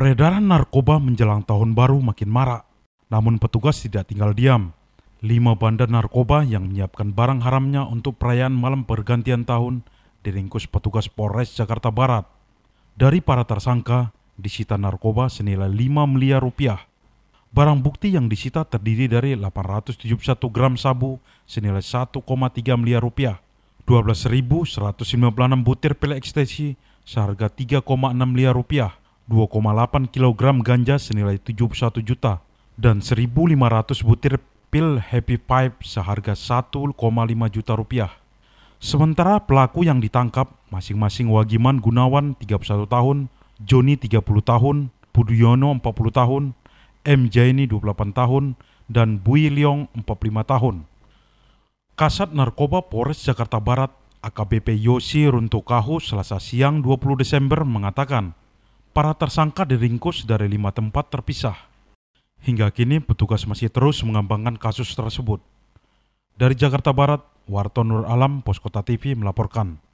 Peredaran narkoba menjelang tahun baru makin marak, namun petugas tidak tinggal diam. Lima bandar narkoba yang menyiapkan barang haramnya untuk perayaan malam pergantian tahun diringkus petugas Polres Jakarta Barat. Dari para tersangka, disita narkoba senilai 5 miliar rupiah. Barang bukti yang disita terdiri dari 871 gram sabu senilai 1,3 miliar rupiah, 12.196 butir pil ekstasi seharga 3,6 miliar rupiah, 2,8 kg ganja senilai 71 juta dan 1.500 butir pil Happy Pipe seharga 1,5 juta rupiah. Sementara pelaku yang ditangkap masing-masing Wagiman Gunawan 31 tahun, Joni 30 tahun, Puduyono 40 tahun, M. Jaini 28 tahun, dan Bui Liong 45 tahun. Kasat Narkoba Polres Jakarta Barat AKBP Yosi Runtukahu selasa siang 20 Desember mengatakan para tersangka diringkus dari lima tempat terpisah. Hingga kini petugas masih terus mengembangkan kasus tersebut. Dari Jakarta Barat, Warto Nur Alam, Poskota TV melaporkan.